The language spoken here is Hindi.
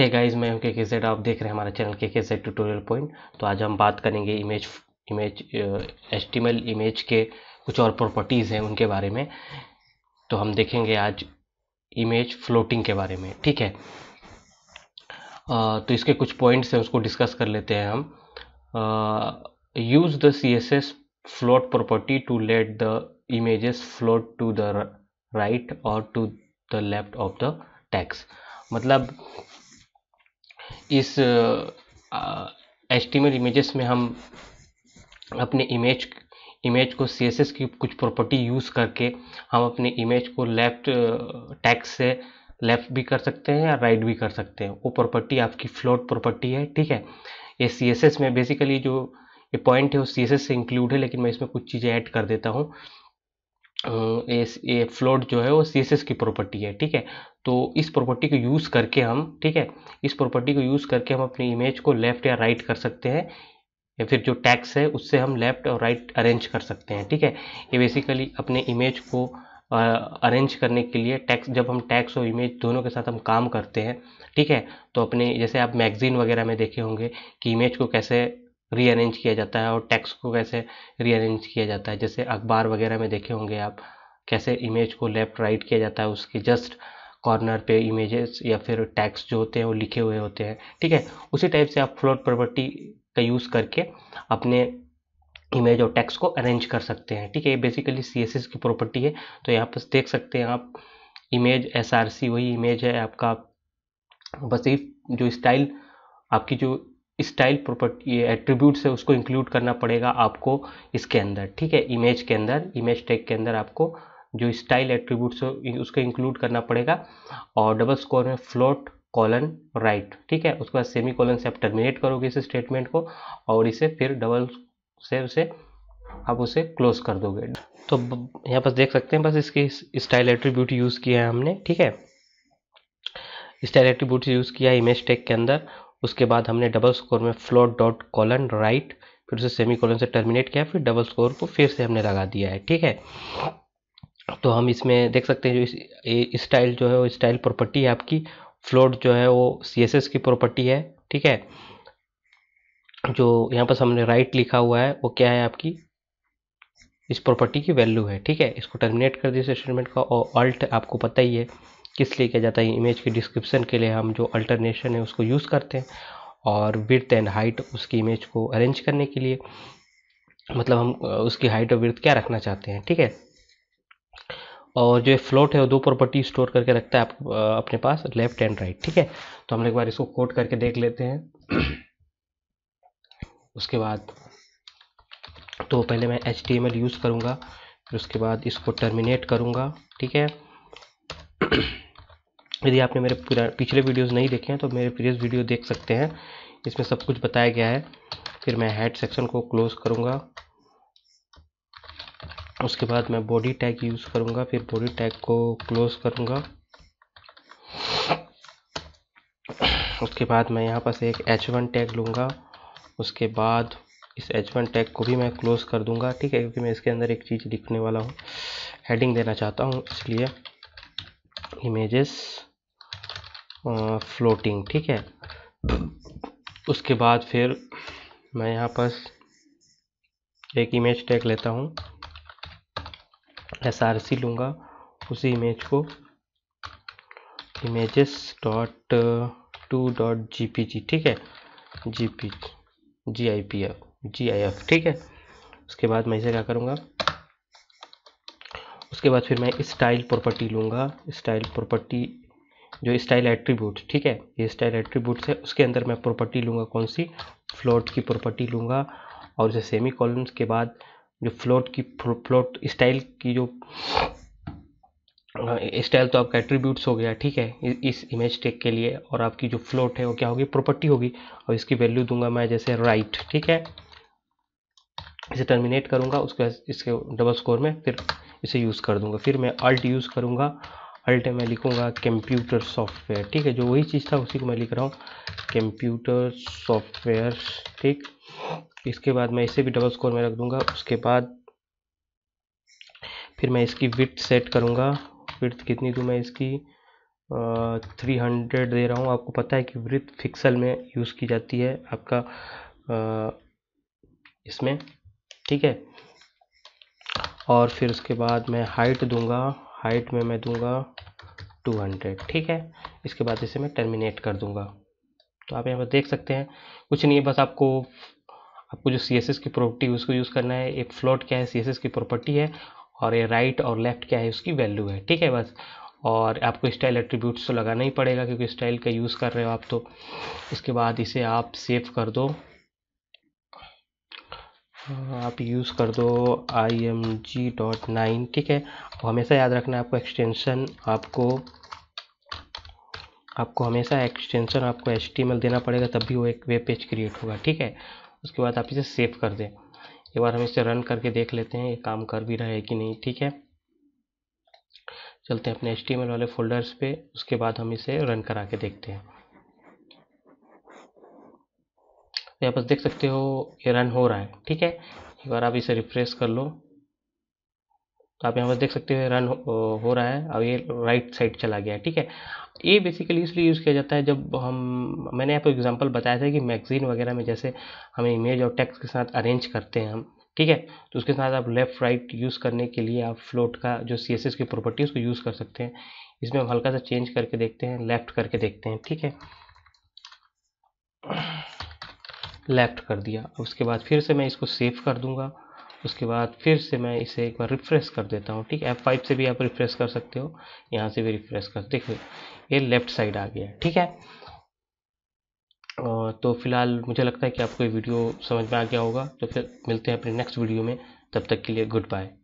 हे गाइस मैं हूं के के जेड आप देख रहे हैं हमारा चैनल के के जेड ट्यूटोरियल पॉइंट तो आज हम बात करेंगे इमेज इमेज एस्टिमेल इमेज के कुछ और प्रॉपर्टीज़ हैं उनके बारे में तो हम देखेंगे आज इमेज फ्लोटिंग के बारे में ठीक है आ, तो इसके कुछ पॉइंट्स हैं उसको डिस्कस कर लेते हैं हम use the C S S float property to let the images float to the right और to the left of the text मतलब इस एस्टीमेट इमेजेस में हम अपने इमेज इमेज को सी की कुछ प्रॉपर्टी यूज़ करके हम अपने इमेज को लेफ्ट टैक्स से लेफ़्ट भी कर सकते हैं या राइट right भी कर सकते हैं वो प्रॉपर्टी आपकी फ्लोट प्रॉपर्टी है ठीक है ये सी में बेसिकली जो ये पॉइंट है वो सी से इंक्लूड है लेकिन मैं इसमें कुछ चीज़ें ऐड कर देता हूँ ए, ए फ्लोट जो है वो सी की प्रॉपर्टी है ठीक है तो इस प्रॉपर्टी को यूज़ करके हम ठीक है इस प्रॉपर्टी को यूज़ करके हम अपनी इमेज को लेफ़्ट या राइट कर सकते हैं या फिर जो टैक्स है उससे हम लेफ़्ट और राइट अरेंज कर सकते हैं ठीक है ये बेसिकली अपने इमेज को अरेंज करने के लिए टैक्स जब हम टैक्स और इमेज दोनों के साथ हम काम करते हैं ठीक है तो अपने जैसे आप मैगज़ीन वगैरह में देखे होंगे कि इमेज को कैसे रीअरेंज किया जाता है और टेक्स्ट को कैसे रीअरेंज किया जाता है जैसे अखबार वगैरह में देखे होंगे आप कैसे इमेज को लेफ़्ट राइट किया जाता है उसके जस्ट कॉर्नर पे इमेजेस या फिर टैक्स जो होते हैं वो लिखे हुए होते हैं ठीक है उसी टाइप से आप फ्लोट प्रॉपर्टी का यूज़ करके अपने इमेज और टैक्स को अरेंज कर सकते हैं ठीक है ये बेसिकली सी की प्रॉपर्टी है तो यहाँ पर देख सकते हैं आप इमेज एस वही इमेज है आपका बस ये जो स्टाइल आपकी जो स्टाइल प्रॉपर्टी ये एट्रीब्यूट्स है उसको इंक्लूड करना पड़ेगा आपको इसके अंदर ठीक है इमेज के अंदर इमेज टैग के अंदर आपको जो स्टाइल एट्रीब्यूट्स है उसको इंक्लूड करना पड़ेगा और डबल स्कोर में फ्लोट कॉलन राइट ठीक है उसके बाद सेमी कॉलन से आप टर्मिनेट करोगे इस स्टेटमेंट को और इसे फिर डबल से उसे आप उसे क्लोज कर दोगे तो यहाँ पर देख सकते हैं बस इसके स्टाइल एट्रीब्यूट यूज़ किया है हमने ठीक है स्टाइल एट्रीब्यूट यूज़ किया है इमेज टैग के अंदर उसके बाद हमने डबल स्कोर में फ्लोट डॉट कॉलन राइट फिर उसे सेमी कॉलन से टर्मिनेट किया फिर डबल स्कोर को फिर से हमने लगा दिया है ठीक है तो हम इसमें देख सकते हैं जो स्टाइल जो है वो स्टाइल प्रॉपर्टी है आपकी फ्लोट जो है वो सी की प्रॉपर्टी है ठीक है जो यहाँ पर हमने राइट लिखा हुआ है वो क्या है आपकी इस प्रॉपर्टी की वैल्यू है ठीक है इसको टर्मिनेट कर दीजिए स्टेटमेंट का और अल्ट आपको पता ही है किस लिए किया जाता है इमेज के डिस्क्रिप्शन के लिए हम जो अल्टरनेशन है उसको यूज़ करते हैं और विर्थ एंड हाइट उसकी इमेज को अरेंज करने के लिए मतलब हम उसकी हाइट और विर्थ क्या रखना चाहते हैं ठीक है और जो फ्लोट है वो दो प्रॉपर्टी स्टोर करके रखता है आप अपने पास लेफ्ट एंड राइट ठीक है तो हम एक बार इसको कोट करके देख लेते हैं उसके बाद तो पहले मैं एच यूज़ करूँगा फिर उसके बाद इसको टर्मिनेट करूँगा ठीक है यदि आपने मेरे पिछले वीडियोस नहीं देखे हैं तो मेरे प्रीवियस वीडियो देख सकते हैं इसमें सब कुछ बताया गया है फिर मैं हेड सेक्शन को क्लोज करूँगा उसके बाद मैं बॉडी टैग यूज़ करूँगा फिर बॉडी टैग को क्लोज करूँगा उसके बाद मैं यहाँ पर एक एच वन टैग लूँगा उसके बाद इस एच वन टैग को भी मैं क्लोज कर दूँगा ठीक है क्योंकि मैं इसके अंदर एक चीज़ लिखने वाला हूँ हेडिंग देना चाहता हूँ इसलिए इमेजेस फ्लोटिंग ठीक है उसके बाद फिर मैं यहाँ पर एक इमेज टैग लेता हूँ एस आर सी लूँगा उसी इमेज को images dot two dot G P G ठीक है G P G I P F G I F ठीक है उसके बाद मैं इसे क्या करूँगा उसके बाद फिर मैं स्टाइल प्रॉपर्टी लूँगा स्टाइल प्रॉपर्टी जो स्टाइल एट्रीब्यूट ठीक है ये स्टाइल एट्रीब्यूट है उसके अंदर मैं प्रॉपर्टी लूँगा कौन सी फ्लोट की प्रॉपर्टी लूँगा और उसे सेमी कॉलम्स के बाद जो फ्लोट की फ्लोट स्टाइल की जो स्टाइल तो आपका एट्रीब्यूट्स हो गया ठीक है इस इमेज टेक के लिए और आपकी जो फ्लोट है वो क्या होगी प्रॉपर्टी होगी और इसकी वैल्यू दूंगा मैं जैसे राइट ठीक है इसे टर्मिनेट करूँगा उसके इसके डबल स्कोर में फिर इसे यूज़ कर दूंगा फिर मैं अल्ट यूज़ करूंगा अल्ट मैं लिखूंगा कंप्यूटर सॉफ्टवेयर ठीक है जो वही चीज़ था उसी को मैं लिख रहा हूँ कंप्यूटर सॉफ्टवेयर ठीक इसके बाद मैं इसे भी डबल स्कोर में रख दूँगा उसके बाद फिर मैं इसकी विथ सेट करूँगा विथ कितनी दूँ मैं इसकी थ्री हंड्रेड दे रहा हूँ आपको पता है कि वृथ फिक्सल में यूज़ की जाती है आपका आ, इसमें ठीक है और फिर उसके बाद मैं हाइट दूंगा हाइट में मैं दूंगा 200 ठीक है इसके बाद इसे मैं टर्मिनेट कर दूंगा तो आप यहाँ पर देख सकते हैं कुछ नहीं है बस आपको आपको जो सी एस एस की प्रॉपर्टी है उसको यूज़ करना है एक फ्लोट क्या है सी एस एस की प्रॉपर्टी है और ये राइट और लेफ़्ट क्या है उसकी वैल्यू है ठीक है बस और आपको स्टाइल एट्रीब्यूट्स तो लगाना ही पड़ेगा क्योंकि स्टाइल का यूज़ कर रहे हो आप तो इसके बाद इसे आप सेव कर दो आप यूज़ कर दो I M G dot nine ठीक है और हमेशा याद रखना आपको एक्सटेंशन आपको आपको हमेशा एक्सटेंशन आपको एच देना पड़ेगा तब भी वो एक वेब पेज क्रिएट होगा ठीक है उसके बाद आप इसे सेव कर दें एक बार हम इसे रन करके देख लेते हैं ये काम कर भी रहा है कि नहीं ठीक है चलते हैं अपने एच वाले फोल्डर्स पे उसके बाद हम इसे रन करा के देखते हैं तो यहाँ पर देख सकते हो ये रन हो रहा है ठीक है एक बार आप इसे रिफ्रेश कर लो तो आप यहाँ पर देख सकते हो रन हो, रहा है और ये राइट साइड चला गया है ठीक है ये बेसिकली इसलिए यूज़ किया जाता है जब हम मैंने आपको एग्जांपल बताया था कि मैगजीन वगैरह में जैसे हम इमेज और टेक्स्ट के साथ अरेंज करते हैं हम ठीक है तो उसके साथ आप लेफ़्ट राइट यूज़ करने के लिए आप फ्लोट का जो सी एस एस की प्रॉपर्टी उसको यूज़ कर सकते हैं इसमें हम हल्का सा चेंज करके देखते हैं लेफ़्ट करके देखते हैं ठीक है लेफ्ट कर दिया उसके बाद फिर से मैं इसको सेव कर दूंगा उसके बाद फिर से मैं इसे एक बार रिफ्रेश कर देता हूँ ठीक है एफ फाइव से भी आप रिफ्रेश कर सकते हो यहाँ से भी रिफ्रेश कर देखो ये लेफ्ट साइड आ गया ठीक है तो फिलहाल मुझे लगता है कि आपको ये वीडियो समझ में आ गया होगा तो फिर मिलते हैं अपने नेक्स्ट वीडियो में तब तक के लिए गुड बाय